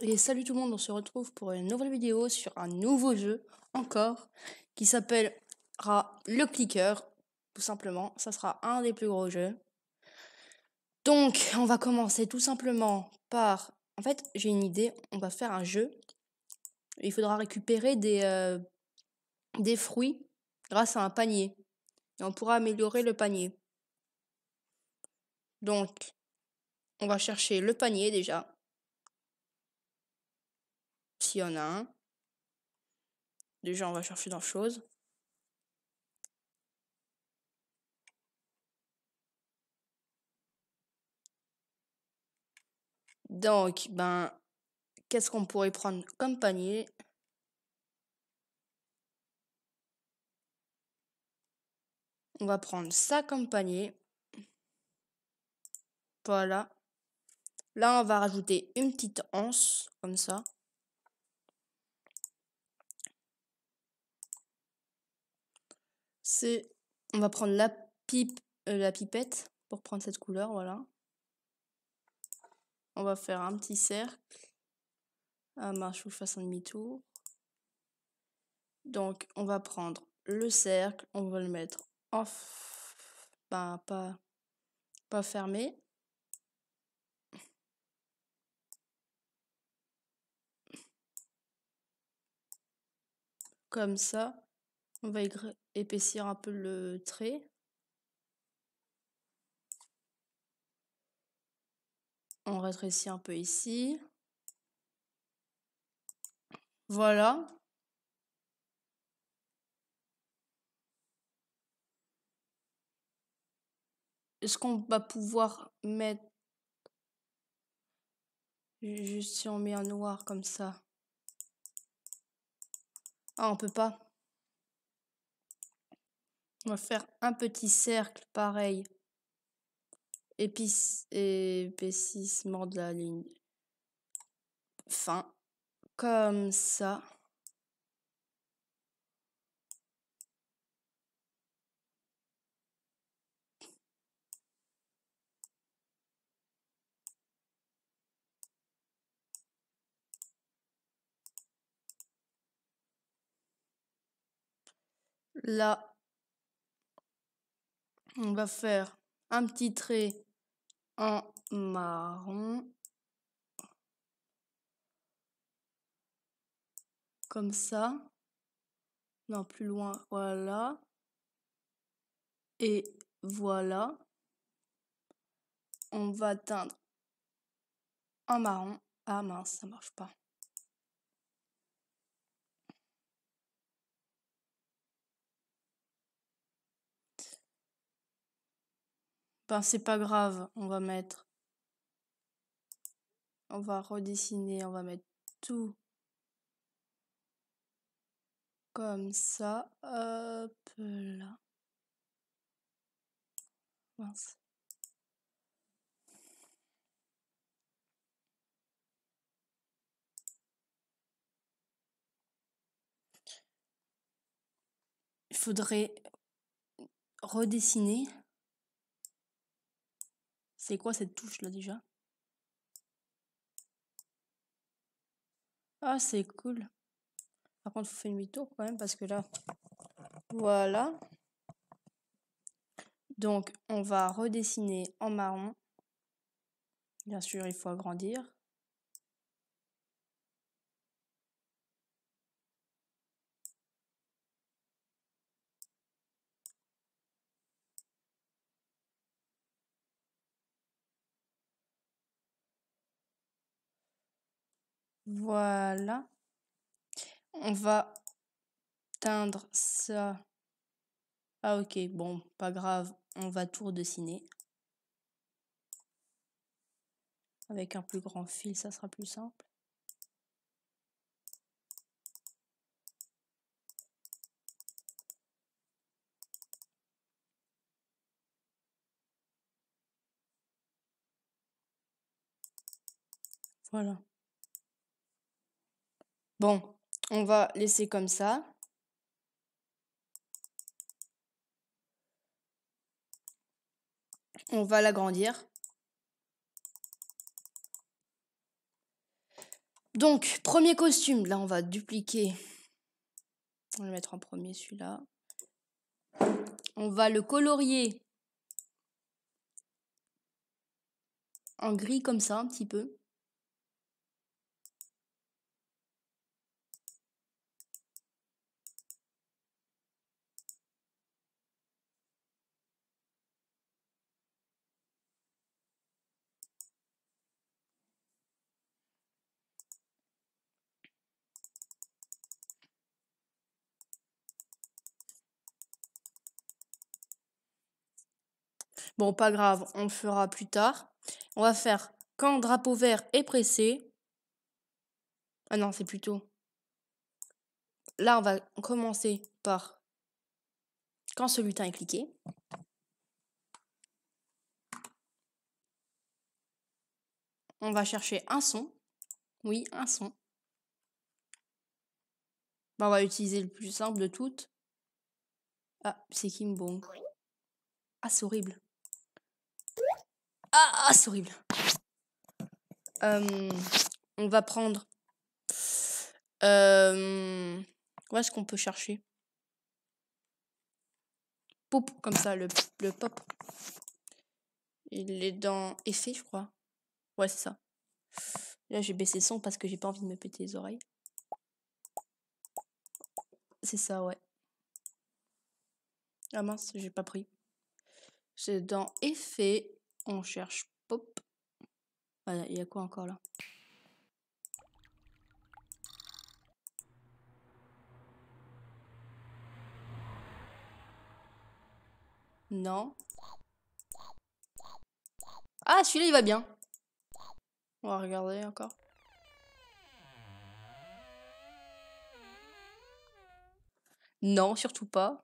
Et salut tout le monde, on se retrouve pour une nouvelle vidéo sur un nouveau jeu, encore, qui s'appellera Le Clicker, tout simplement. Ça sera un des plus gros jeux. Donc, on va commencer tout simplement par... En fait, j'ai une idée, on va faire un jeu. Il faudra récupérer des, euh, des fruits grâce à un panier. Et on pourra améliorer le panier. Donc, on va chercher le panier déjà y en a un. Déjà, on va chercher dans choses. Donc, ben, qu'est-ce qu'on pourrait prendre comme panier On va prendre ça comme panier. Voilà. Là, on va rajouter une petite anse, comme ça. on va prendre la pipe euh, la pipette pour prendre cette couleur voilà on va faire un petit cercle à marche ou fasse un demi-tour donc on va prendre le cercle on va le mettre en ben, pas pas fermé comme ça on va épaissir un peu le trait. On rétrécit un peu ici. Voilà. Est-ce qu'on va pouvoir mettre... Juste si on met un noir comme ça. Ah, on peut pas. On va faire un petit cercle pareil. Épice et épaississement de la ligne. Fin. Comme ça. Là, on va faire un petit trait en marron. Comme ça. Non, plus loin, voilà. Et voilà. On va teindre en marron. Ah mince, ça marche pas. Ben c'est pas grave, on va mettre... On va redessiner, on va mettre tout comme ça. Hop là. Il faudrait redessiner c'est quoi cette touche là déjà Ah, c'est cool. Par contre, faut faire demi-tour quand même parce que là. Voilà. Donc, on va redessiner en marron. Bien sûr, il faut agrandir. Voilà. On va teindre ça. Ah ok, bon, pas grave, on va tout dessiner, Avec un plus grand fil, ça sera plus simple. Voilà. Bon, on va laisser comme ça. On va l'agrandir. Donc, premier costume. Là, on va dupliquer. On va le mettre en premier celui-là. On va le colorier en gris comme ça, un petit peu. Bon, pas grave, on le fera plus tard. On va faire quand drapeau vert est pressé. Ah non, c'est plutôt. Là, on va commencer par quand ce lutin est cliqué. On va chercher un son. Oui, un son. Bah, on va utiliser le plus simple de toutes. Ah, c'est Kimbong. Ah, c'est horrible. Ah, ah, c'est horrible. Euh, on va prendre. Euh, où est-ce qu'on peut chercher Pop, comme ça, le, le pop. Il est dans effet, je crois. Ouais, c'est ça. Là, j'ai baissé son parce que j'ai pas envie de me péter les oreilles. C'est ça, ouais. Ah mince, j'ai pas pris. C'est dans effet. On cherche pop. il ah, y a quoi encore là Non. Ah, celui-là, il va bien. On va regarder encore. Non, surtout pas.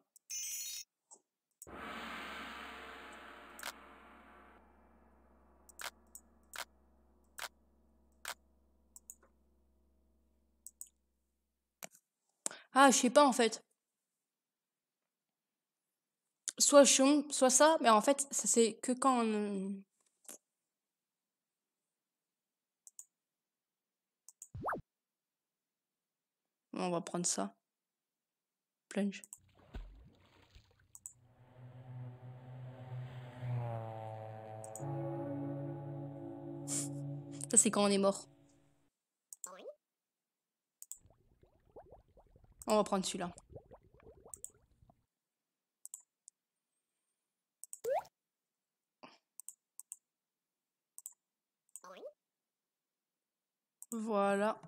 Ah, je sais pas en fait. Soit chiant, soit ça, mais en fait, ça c'est que quand on... Euh, on va prendre ça. Plunge. Ça c'est quand on est mort. On va prendre celui-là. Voilà.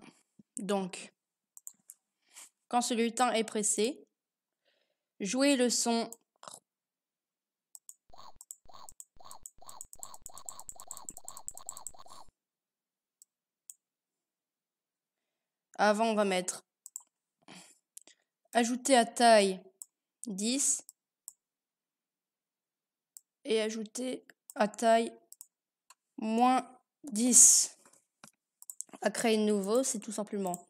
Donc, quand ce là est pressé, Jouer le son. Avant, on va mettre ajouter à taille 10 et ajouter à taille moins 10 à créer de nouveau c'est tout simplement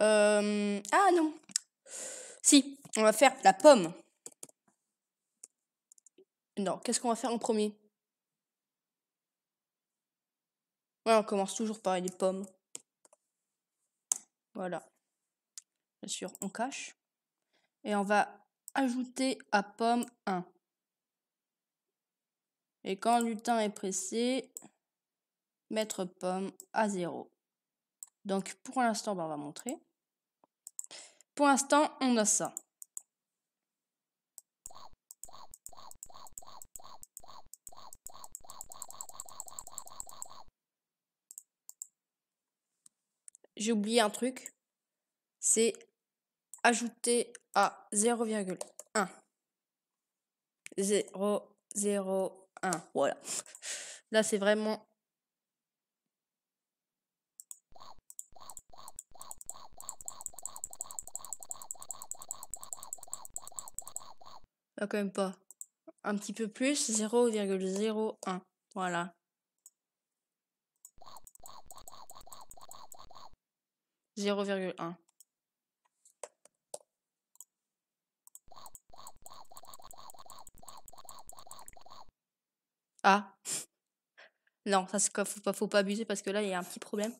euh, ah non si on va faire la pomme non qu'est-ce qu'on va faire en premier on commence toujours par les pommes voilà sur on cache. Et on va ajouter à pomme 1. Et quand le temps est pressé, mettre pomme à 0. Donc pour l'instant, ben, on va montrer. Pour l'instant, on a ça. J'ai oublié un truc. C'est ajouter à 0,1. 0,01. Voilà. Là, c'est vraiment... Là, quand même pas. Un petit peu plus, 0,01. Voilà. 0,1. Ah. Non, ça, c'est faut pas, faut pas abuser parce que là, il y a un petit problème.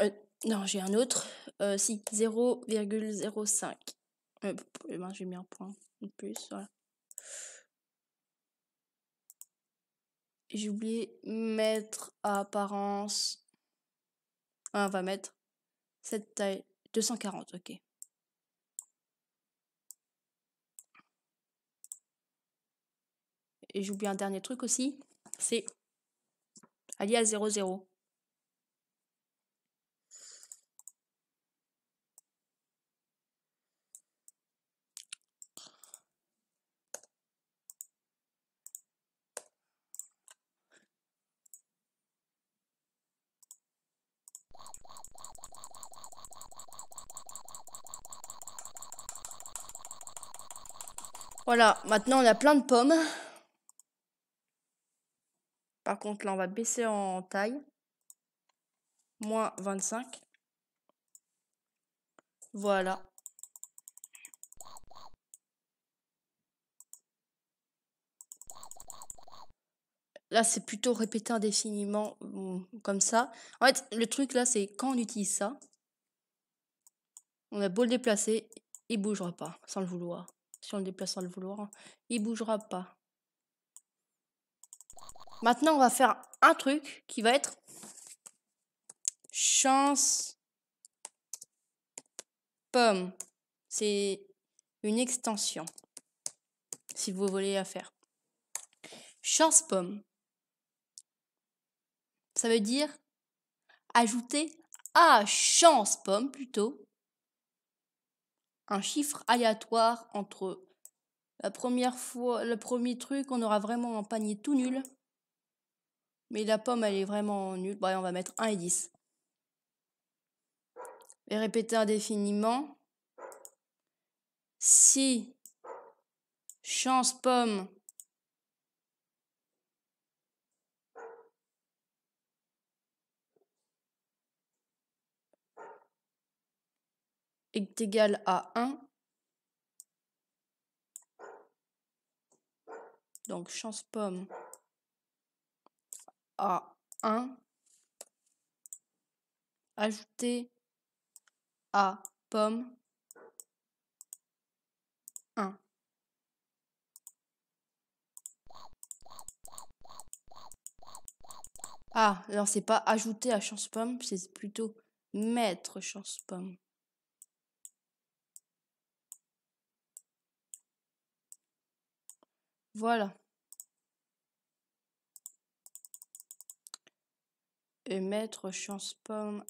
Euh, non, j'ai un autre. Euh, si, 0,05. Euh, eh ben, j'ai mis un point de plus, J'ai oublié mettre apparence. Ah, on va mettre cette taille. 240, ok. Et j'oublie un dernier truc aussi, c'est allié à zéro Voilà, maintenant on a plein de pommes. Par contre, là, on va baisser en taille. Moins 25. Voilà. Là, c'est plutôt répété indéfiniment hum, comme ça. En fait, le truc là, c'est quand on utilise ça, on a beau le déplacer, il bougera pas sans le vouloir. Si on le déplace sans le vouloir, il bougera pas. Maintenant, on va faire un truc qui va être chance pomme. C'est une extension, si vous voulez la faire. Chance pomme. Ça veut dire ajouter à chance pomme plutôt un chiffre aléatoire entre la première fois, le premier truc, on aura vraiment un panier tout nul. Mais la pomme, elle est vraiment nulle. on va mettre 1 et 10. Et répéter indéfiniment. Si chance pomme est égal à 1. Donc chance pomme à 1, ajouter à pomme 1. Ah, non c'est pas ajouter à chance pomme, c'est plutôt mettre chance pomme. Voilà. et mettre chance pomme.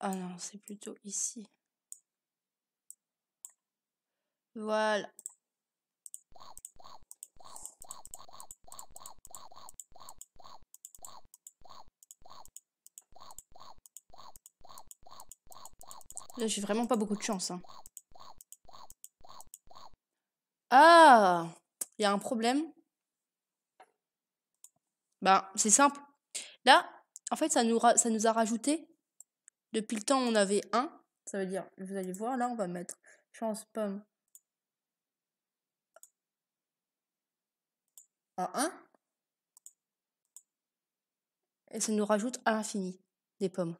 Ah non, c'est plutôt ici. Voilà. Là, j'ai vraiment pas beaucoup de chance. Hein. Ah Il y a un problème. Ben, c'est simple. Là, en fait, ça nous, ça nous a rajouté. Depuis le temps, on avait 1. Ça veut dire, vous allez voir, là, on va mettre chance pomme à 1. Et ça nous rajoute à l'infini des pommes.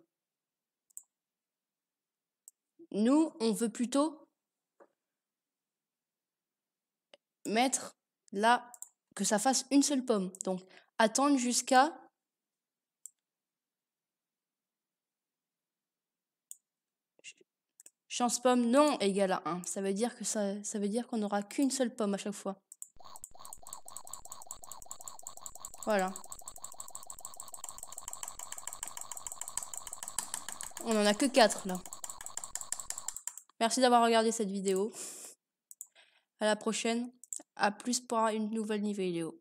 Nous, on veut plutôt mettre là que ça fasse une seule pomme. Donc attendre jusqu'à chance pomme non égale à 1. Ça veut dire que ça, ça veut dire qu'on n'aura qu'une seule pomme à chaque fois. Voilà. On en a que 4 là. Merci d'avoir regardé cette vidéo. À la prochaine. À plus pour une nouvelle vidéo.